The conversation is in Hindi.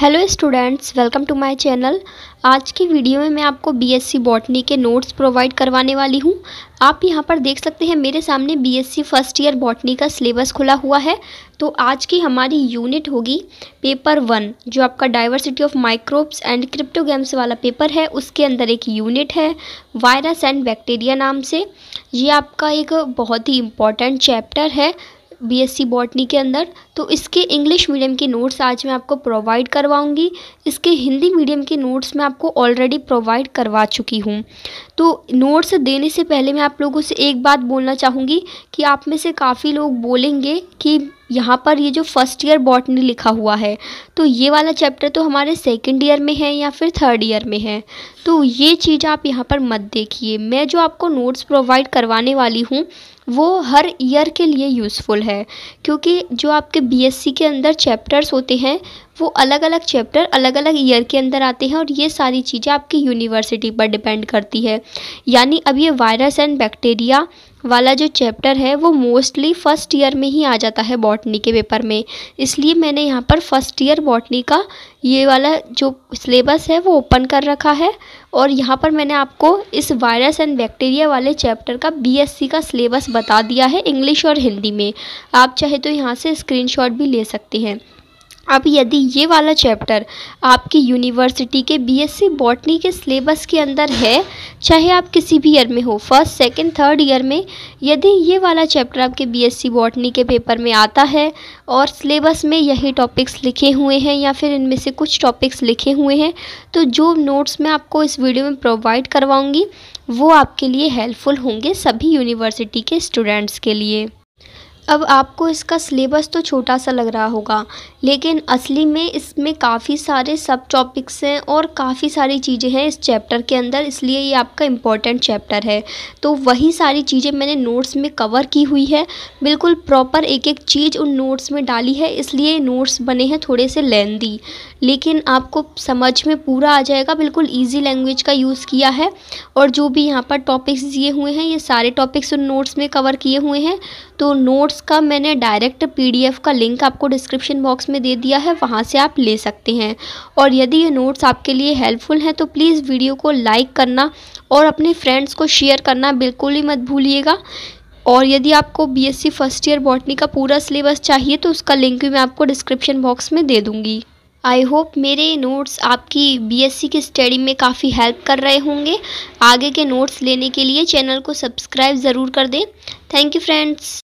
hello students welcome to my channel आज की वीडियो में मैं आपको बीएससी बॉटनी के नोट्स प्रोवाइड करवाने वाली हूँ आप यहाँ पर देख सकते हैं मेरे सामने बीएससी फर्स्ट ईयर बॉटनी का सिलेबस खुला हुआ है तो आज की हमारी यूनिट होगी पेपर वन जो आपका diversity of microbes and cryptogams वाला पेपर है उसके अंदर एक यूनिट है वायरस एंड बैक्टीरिया नाम से ये आपका एक बहुत ही इम्पॉर्टेंट चैप्टर है बीएससी बॉटनी के अंदर तो इसके इंग्लिश मीडियम के नोट्स आज मैं आपको प्रोवाइड करवाऊंगी इसके हिंदी मीडियम के नोट्स मैं आपको ऑलरेडी प्रोवाइड करवा चुकी हूँ तो नोट्स देने से पहले मैं आप लोगों से एक बात बोलना चाहूँगी कि आप में से काफ़ी लोग बोलेंगे कि यहाँ पर ये जो फर्स्ट ईयर बॉटनी लिखा हुआ है तो ये वाला चैप्टर तो हमारे सेकंड ईयर में है या फिर थर्ड ईयर में है तो ये चीज़ आप यहाँ पर मत देखिए मैं जो आपको नोट्स प्रोवाइड करवाने वाली हूँ वो हर ईयर के लिए यूज़फुल है क्योंकि जो आपके बीएससी के अंदर चैप्टर्स होते हैं वो अलग अलग चैप्टर अलग अलग ईयर के अंदर आते हैं और ये सारी चीज़ें आपकी यूनिवर्सिटी पर डिपेंड करती है यानी अब ये वायरस एंड बैक्टीरिया वाला जो चैप्टर है वो मोस्टली फ़र्स्ट ईयर में ही आ जाता है बॉटनी के पेपर में इसलिए मैंने यहाँ पर फ़र्स्ट ईयर बॉटनी का ये वाला जो सिलेबस है वो ओपन कर रखा है और यहाँ पर मैंने आपको इस वायरस एंड बैक्टीरिया वाले चैप्टर का बीएससी का सिलेबस बता दिया है इंग्लिश और हिंदी में आप चाहे तो यहाँ से स्क्रीन भी ले सकते हैं अब यदि ये वाला चैप्टर आपकी यूनिवर्सिटी के बीएससी बॉटनी के सिलेबस के अंदर है चाहे आप किसी भी ईयर में हो फर्स्ट सेकंड थर्ड ईयर में यदि ये वाला चैप्टर आपके बीएससी बॉटनी के पेपर में आता है और सिलेबस में यही टॉपिक्स लिखे हुए हैं या फिर इनमें से कुछ टॉपिक्स लिखे हुए हैं तो जो नोट्स मैं आपको इस वीडियो में प्रोवाइड करवाऊँगी वो आपके लिए हेल्पफुल होंगे सभी यूनिवर्सिटी के स्टूडेंट्स के लिए अब आपको इसका सिलेबस तो छोटा सा लग रहा होगा लेकिन असली में इसमें काफ़ी सारे सब टॉपिक्स हैं और काफ़ी सारी चीज़ें हैं इस चैप्टर के अंदर इसलिए ये आपका इम्पॉर्टेंट चैप्टर है तो वही सारी चीज़ें मैंने नोट्स में कवर की हुई है बिल्कुल प्रॉपर एक एक चीज़ उन नोट्स में डाली है इसलिए नोट्स बने हैं थोड़े से लेंदी लेकिन आपको समझ में पूरा आ जाएगा बिल्कुल ईजी लैंग्वेज का यूज़ किया है और जो भी यहाँ पर टॉपिक्स दिए हुए हैं ये सारे टॉपिक्स उन नोट्स में कवर किए हुए हैं तो नोट्स उसका मैंने डायरेक्ट पीडीएफ का लिंक आपको डिस्क्रिप्शन बॉक्स में दे दिया है वहाँ से आप ले सकते हैं और यदि ये नोट्स आपके लिए हेल्पफुल हैं तो प्लीज़ वीडियो को लाइक करना और अपने फ्रेंड्स को शेयर करना बिल्कुल ही मत भूलिएगा और यदि आपको बीएससी फर्स्ट ईयर बॉटनी का पूरा सिलेबस चाहिए तो उसका लिंक भी मैं आपको डिस्क्रिप्शन बॉक्स में दे दूँगी आई होप मेरे नोट्स आपकी बीएससी की स्टडी में काफ़ी हेल्प कर रहे होंगे आगे के नोट्स लेने के लिए चैनल को सब्सक्राइब ज़रूर कर दें थैंक यू फ्रेंड्स